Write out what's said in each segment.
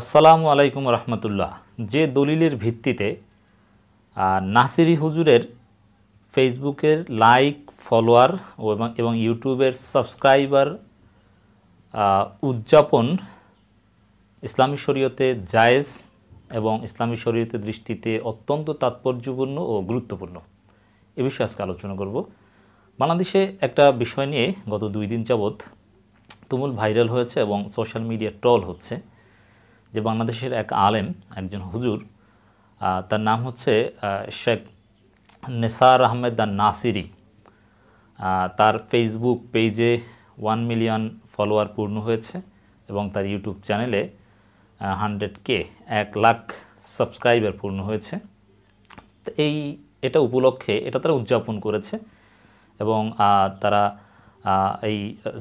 আসসালামু আলাইকুম রহমতুল্লাহ যে দলিলের ভিত্তিতে নাসিরি হুজুরের ফেসবুকের লাইক ফলোয়ার এবং ইউটিউবের সাবস্ক্রাইবার উদযাপন ইসলামী শরীয়তে জায়েজ এবং ইসলামী শরীয়তের দৃষ্টিতে অত্যন্ত তাৎপর্যপূর্ণ ও গুরুত্বপূর্ণ এ বিষয়ে আজকে আলোচনা করব বাংলাদেশে একটা বিষয় নিয়ে গত দুই দিন যাবৎ তুমুল ভাইরাল হয়েছে এবং সোশ্যাল মিডিয়া ট্রল হচ্ছে যে বাংলাদেশের এক আলেম একজন হুজুর তার নাম হচ্ছে শেখ নেসার আহমেদ দা নাসিরি তার ফেসবুক পেজে ওয়ান মিলিয়ন ফলোয়ার পূর্ণ হয়েছে এবং তার ইউটিউব চ্যানেলে হান্ড্রেড কে এক লাখ সাবস্ক্রাইবার পূর্ণ হয়েছে তো এই এটা উপলক্ষে এটা তারা উদযাপন করেছে এবং তারা এই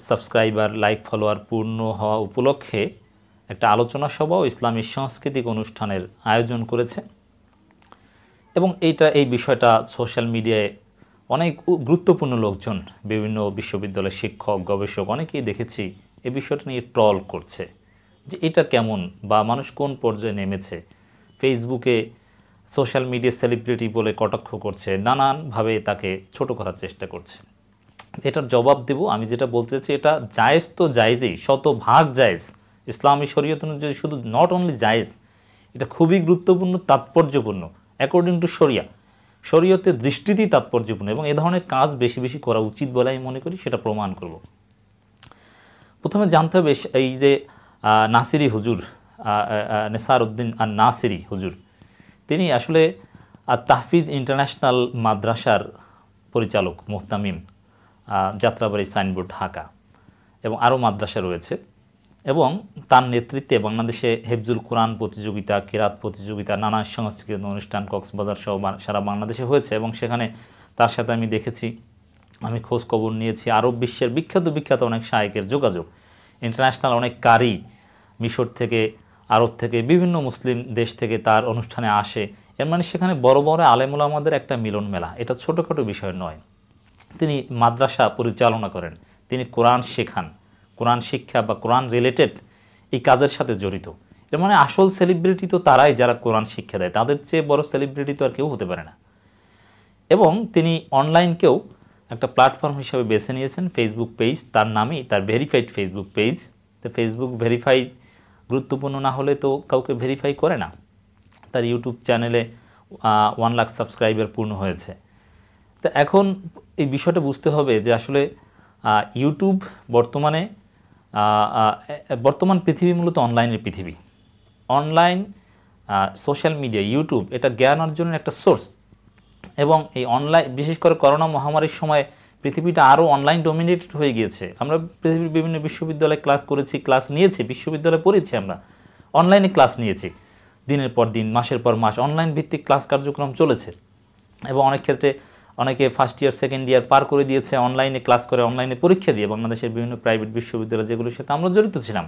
সাবস্ক্রাইবার লাইক ফলোয়ার পূর্ণ হওয়া উপলক্ষে একটা আলোচনা সভা ও ইসলামী সাংস্কৃতিক অনুষ্ঠানের আয়োজন করেছে এবং এইটা এই বিষয়টা সোশ্যাল মিডিয়ায় অনেক গুরুত্বপূর্ণ লোকজন বিভিন্ন বিশ্ববিদ্যালয়ের শিক্ষক গবেষক অনেকেই দেখেছি এই বিষয়টা নিয়ে ট্রল করছে যে এটা কেমন বা মানুষ কোন পর্যায়ে নেমেছে ফেসবুকে সোশ্যাল মিডিয়া সেলিব্রিটি বলে কটাক্ষ করছে নানানভাবে তাকে ছোট করার চেষ্টা করছে এটার জবাব দেব আমি যেটা বলতে চাচ্ছি এটা জায়েজ তো শত ভাগ জায়েজ ইসলামী শরীয়ত অনুযায়ী শুধু নট অনলি জায়েজ এটা খুবই গুরুত্বপূর্ণ তাৎপর্যপূর্ণ অ্যাকর্ডিং টু শরিয়া শরীয়তে দৃষ্টিতেই তাৎপর্যপূর্ণ এবং এ ধরনের কাজ বেশি বেশি করা উচিত বলে আমি মনে করি সেটা প্রমাণ করব প্রথমে জানতে হবে এই যে নাসিরি হুজুর নেসার উদ্দিন আর নাসিরি হুজুর তিনি আসলে তাহফিজ ইন্টারন্যাশনাল মাদ্রাসার পরিচালক মোহতামিম যাত্রাবাড়ি সাইনবোর্ড ঢাকা এবং আরও মাদ্রাসা রয়েছে এবং তার নেতৃত্বে বাংলাদেশে হেফজুল কোরআন প্রতিযোগিতা কিরাত প্রতিযোগিতা নানা সাংস্কৃতিক অনুষ্ঠান কক্সবাজার সহ সারা বাংলাদেশে হয়েছে এবং সেখানে তার সাথে আমি দেখেছি আমি খোঁজ খবর নিয়েছি আরব বিশ্বের বিখ্যাত বিখ্যাত অনেক সহায়কের যোগাযোগ ইন্টারন্যাশনাল অনেক কারি মিশর থেকে আরব থেকে বিভিন্ন মুসলিম দেশ থেকে তার অনুষ্ঠানে আসে এর মানে সেখানে বড় বড় আলেমুলামাদের একটা মিলন মেলা এটা ছোটোখাটো বিষয় নয় তিনি মাদ্রাসা পরিচালনা করেন তিনি কোরআন শেখান কোরআন শিক্ষা বা কোরআন রিলেটেড এই কাজের সাথে জড়িত এর মানে আসল সেলিব্রিটি তো তারাই যারা কোরআন শিক্ষা দেয় তাদের চেয়ে বড় সেলিব্রিটি তো আর কেউ হতে পারে না এবং তিনি অনলাইনকেও একটা প্ল্যাটফর্ম হিসাবে বেছে নিয়েছেন ফেসবুক পেজ তার নামেই তার ভেরিফাইড ফেসবুক পেজ তো ফেসবুক ভেরিফাই গুরুত্বপূর্ণ না হলে তো কাউকে ভেরিফাই করে না তার ইউটিউব চ্যানেলে ওয়ান লাখ সাবস্ক্রাইবার পূর্ণ হয়েছে তো এখন এই বিষয়টা বুঝতে হবে যে আসলে ইউটিউব বর্তমানে বর্তমান পৃথিবী মূলত অনলাইনের পৃথিবী অনলাইন সোশ্যাল মিডিয়া ইউটিউব এটা জ্ঞান অর্জনের একটা সোর্স এবং এই অনলাইন বিশেষ করে করোনা মহামারীর সময় পৃথিবীটা আরও অনলাইন ডোমিনেটেড হয়ে গিয়েছে আমরা পৃথিবীর বিভিন্ন বিশ্ববিদ্যালয়ে ক্লাস করেছি ক্লাস নিয়েছি বিশ্ববিদ্যালয়ে পড়েছি আমরা অনলাইনে ক্লাস নিয়েছি দিনের পর দিন মাসের পর মাস অনলাইন ভিত্তিক ক্লাস কার্যক্রম চলেছে এবং অনেক ক্ষেত্রে অনেকে ফার্স্ট ইয়ার সেকেন্ড ইয়ার পার করে দিয়েছে অনলাইনে ক্লাস করে অনলাইনে পরীক্ষা দিয়ে বাংলাদেশের বিভিন্ন প্রাইভেট বিশ্ববিদ্যালয় যেগুলোর সাথে আমরা জড়িত ছিলাম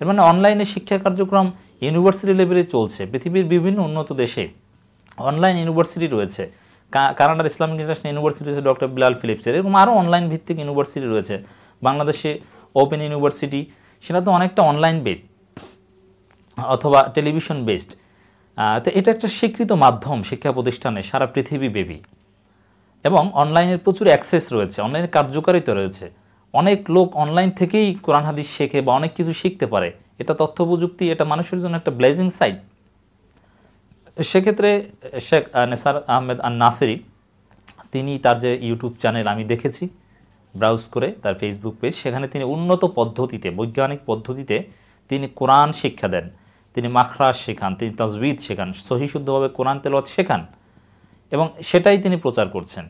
এর মানে অনলাইনে শিক্ষা কার্যক্রম ইউনিভার্সিটি লেভেলে চলছে পৃথিবীর বিভিন্ন উন্নত দেশে অনলাইন ইউনিভার্সিটি রয়েছে কানাডার ইসলামিক ইন্টারন্যাশনাল ইউনিভার্সিটি রয়েছে ডক্টর বিলাল ফিলিপসের এরকম আরও অনলাইন ভিত্তিক ইউনিভার্সিটি রয়েছে বাংলাদেশে ওপেন ইউনিভার্সিটি সেটা তো অনেকটা অনলাইন বেসড অথবা টেলিভিশন বেসড তো এটা একটা স্বীকৃত মাধ্যম শিক্ষা প্রতিষ্ঠানে সারা পৃথিবী বেবি এবং অনলাইনের প্রচুর অ্যাক্সেস রয়েছে অনলাইনের কার্যকারিতা রয়েছে অনেক লোক অনলাইন থেকেই কোরআন হাদিস শেখে বা অনেক কিছু শিখতে পারে এটা তথ্য প্রযুক্তি এটা মানুষের জন্য একটা ব্লেজিং সাইট সেক্ষেত্রে শেখ নেসার আহমেদ আন নাসেরি তিনি তার যে ইউটিউব চ্যানেল আমি দেখেছি ব্রাউজ করে তার ফেসবুক পেজ সেখানে তিনি উন্নত পদ্ধতিতে বৈজ্ঞানিক পদ্ধতিতে তিনি কোরআন শিক্ষা দেন তিনি মাখরাজ শেখান তিনি তাজবিদ শেখান সহিশুদ্ধভাবে কোরআন তেলত শেখান এবং সেটাই তিনি প্রচার করছেন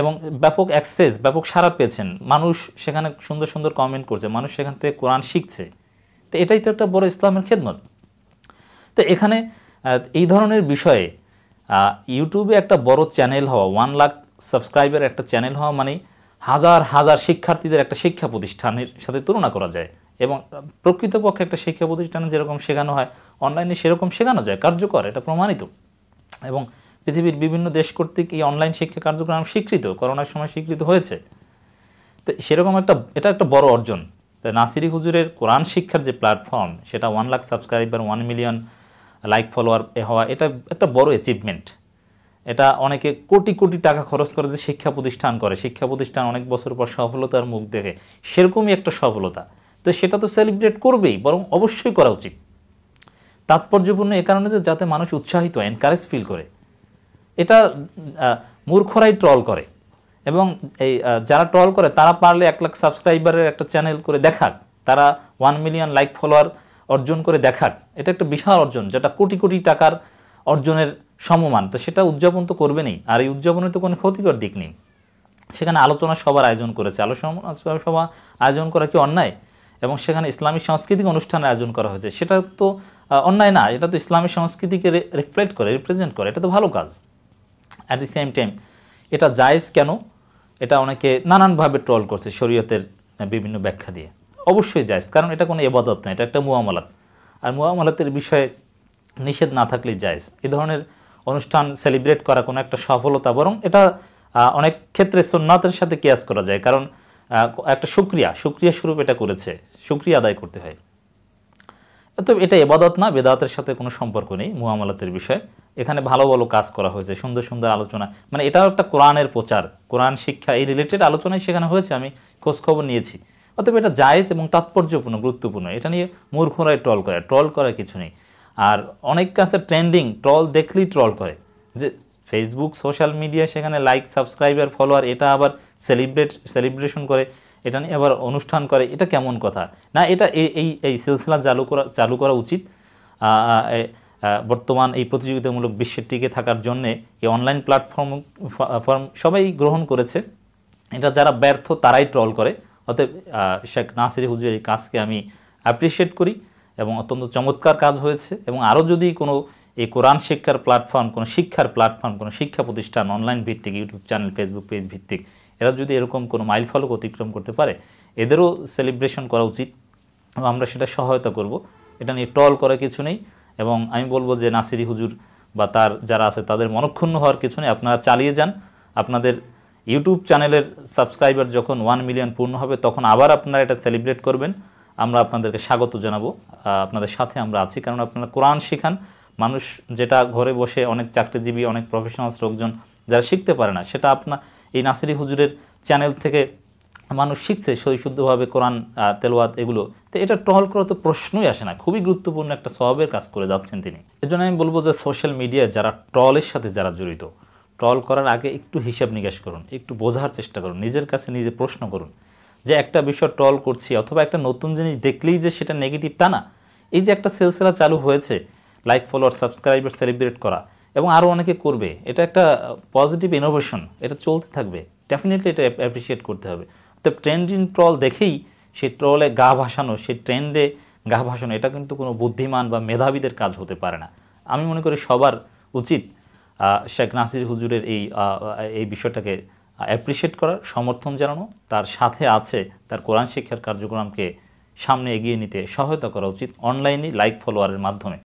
এবং ব্যাপক অ্যাক্সেস ব্যাপক সারা পেয়েছেন মানুষ সেখানে সুন্দর সুন্দর কমেন্ট করছে মানুষ সেখান থেকে কোরআন শিখছে তো এটাই তো একটা বড় ইসলামের খেদমত তো এখানে এই ধরনের বিষয়ে ইউটিউবে একটা বড় চ্যানেল হওয়া ওয়ান লাখ সাবস্ক্রাইবার একটা চ্যানেল হওয়া মানে হাজার হাজার শিক্ষার্থীদের একটা শিক্ষা প্রতিষ্ঠানের সাথে তুলনা করা যায় এবং প্রকৃতপক্ষে একটা শিক্ষা প্রতিষ্ঠানে যেরকম শেখানো হয় অনলাইনে সেরকম শেখানো যায় কার্যকর এটা প্রমাণিত এবং পৃথিবীর বিভিন্ন দেশ কর্তৃক এই অনলাইন শিক্ষা কার্যক্রম স্বীকৃত করোনার সময় স্বীকৃত হয়েছে তো সেরকম একটা এটা একটা বড় অর্জন নাসিরি হুজুরের কোরআন শিক্ষার যে প্ল্যাটফর্ম সেটা one lakh subscriber one million like follower এ হওয়া এটা একটা বড় অ্যাচিভমেন্ট এটা অনেকে কোটি কোটি টাকা খরচ করে যে শিক্ষা প্রতিষ্ঠান করে শিক্ষা প্রতিষ্ঠান অনেক বছর পর সফলতার মুখ দেখে সেরকমই একটা সফলতা তো সেটা তো সেলিব্রেট করবেই বরং অবশ্যই করা উচিত তাৎপর্যপূর্ণ এ কারণে যে যাতে মানুষ উৎসাহিত এনকারেজ ফিল করে এটা মূর্খরাই ট্রল করে এবং এই যারা ট্রল করে তারা পারলে এক লাখ সাবস্ক্রাইবারের একটা চ্যানেল করে দেখাক তারা ওয়ান মিলিয়ন লাইক ফলোয়ার অর্জন করে দেখাক এটা একটা বিশাল অর্জন যেটা কোটি কোটি টাকার অর্জনের সমমান তো সেটা উদযাপন তো করবে নেই আর এই উদযাপনের তো কোনো ক্ষতিকর দিক নেই সেখানে আলোচনা সভার আয়োজন করেছে আলোচনা সভা আয়োজন করা কি অন্যায় এবং সেখানে ইসলামী সাংস্কৃতিক অনুষ্ঠানের আয়োজন করা হয়েছে সেটা তো অন্যায় না এটা তো ইসলামী সংস্কৃতিকে রিফ্লেক্ট করে রিপ্রেজেন্ট করে এটা তো ভালো কাজ অ্যাট দি সেম টাইম এটা জায়জ কেন এটা অনেকে নানানভাবে ট্রল করছে শরীয়তের বিভিন্ন ব্যাখ্যা দিয়ে অবশ্যই জায়েজ কারণ এটা কোনো এবাদত না এটা একটা মুআমালাত আর মুআমালাতের বিষয়ে নিষেধ না থাকলেই জায়েজ এ ধরনের অনুষ্ঠান সেলিব্রেট করা কোনো একটা সফলতা বরং এটা অনেক ক্ষেত্রে সোননাথের সাথে কেয়াস করা যায় কারণ একটা সুক্রিয়া সুক্রিয়া স্বরূপ এটা করেছে সুক্রিয়া আদায় করতে হয় তো এটা এবাদত না বেদাতের সাথে কোনো সম্পর্ক নেই মুআমালাতের বিষয় এখানে ভালো ভালো কাজ করা হয়েছে সুন্দর সুন্দর আলোচনা মানে এটাও একটা কোরআনের প্রচার কোরআন শিক্ষা এই রিলেটেড আলোচনাই সেখানে হয়েছে আমি খোঁজখবর নিয়েছি অথবা এটা জায়েজ এবং তাৎপর্যপূর্ণ গুরুত্বপূর্ণ এটা নিয়ে মূর্খরাই ট্রল করে ট্রল করার কিছু নেই আর অনেক কাছে ট্রেন্ডিং ট্রল দেখলেই ট্রল করে যে ফেসবুক সোশ্যাল মিডিয়া সেখানে লাইক সাবস্ক্রাইবার ফলোয়ার এটা আবার সেলিব্রেট সেলিব্রেশন করে এটা নিয়ে আবার অনুষ্ঠান করে এটা কেমন কথা না এটা এই এই সিলসিলা চালু করা চালু করা উচিত বর্তমান এই প্রতিযোগিতামূলক বিশ্বের টিকে থাকার জন্যে এই অনলাইন প্ল্যাটফর্ম ফর্ম সবাই গ্রহণ করেছে এটা যারা ব্যর্থ তারাই ট্রল করে অতএব শেখ নাসির হুজুর এই কাজকে আমি অ্যাপ্রিসিয়েট করি এবং অত্যন্ত চমৎকার কাজ হয়েছে এবং আরও যদি কোনো এই কোরআন শিক্ষার প্ল্যাটফর্ম কোনো শিক্ষার প্ল্যাটফর্ম কোনো শিক্ষা প্রতিষ্ঠান অনলাইন ভিত্তিক ইউটিউব চ্যানেল ফেসবুক পেজ ভিত্তিক এরা যদি এরকম কোনো মাইল ফলক অতিক্রম করতে পারে এদেরও সেলিব্রেশন করা উচিত আমরা সেটা সহায়তা করব এটা নিয়ে টল করা কিছু নেই এবং আমি বলবো যে নাসিরি হুজুর বা তার যারা আছে তাদের মনক্ষুণ্ণ হওয়ার কিছু নেই আপনারা চালিয়ে যান আপনাদের ইউটিউব চ্যানেলের সাবস্ক্রাইবার যখন ওয়ান মিলিয়ন পূর্ণ হবে তখন আবার আপনারা এটা সেলিব্রেট করবেন আমরা আপনাদেরকে স্বাগত জানাবো আপনাদের সাথে আমরা আছি কারণ আপনারা কোরআন শেখান মানুষ যেটা ঘরে বসে অনেক চাকরিজীবী অনেক প্রফেশনালস লোকজন যারা শিখতে পারে না সেটা আপনার এই নাসিরি হুজুরের চ্যানেল থেকে মানুষ শিখছে শুদ্ধভাবে কোরআন তেলোয়াত এগুলো তো এটা টহল করা তো প্রশ্নই আসে না খুবই গুরুত্বপূর্ণ একটা স্বভাবের কাজ করে যাচ্ছেন তিনি এজন্য আমি বলবো যে সোশ্যাল মিডিয়ায় যারা ট্রলের সাথে যারা জড়িত ট্রল করার আগে একটু হিসাব নিকাশ করুন একটু বোঝার চেষ্টা করুন নিজের কাছে নিজে প্রশ্ন করুন যে একটা বিষয় ট্রল করছি অথবা একটা নতুন জিনিস দেখলেই যে সেটা নেগেটিভ তা না এই যে একটা সিলসিলা চালু হয়েছে লাইক ফলোয়ার সাবস্ক্রাইবার সেলিব্রেট করা এবং আরও অনেকে করবে এটা একটা পজিটিভ ইনোভেশন এটা চলতে থাকবে ডেফিনেটলি এটা অ্যাপ্রিসিয়েট করতে হবে তো ট্রেন্ডিং ট্রল দেখেই সেই ট্রলে গা ভাসানো সেই ট্রেন্ডে গা ভাসানো এটা কিন্তু কোনো বুদ্ধিমান বা মেধাবীদের কাজ হতে পারে না আমি মনে করি সবার উচিত শেখ নাসির হুজুরের এই এই বিষয়টাকে অ্যাপ্রিসিয়েট করার সমর্থন জানানো তার সাথে আছে তার কোরআন শিক্ষার কার্যক্রমকে সামনে এগিয়ে নিতে সহায়তা করা উচিত অনলাইনে লাইক ফলোয়ারের মাধ্যমে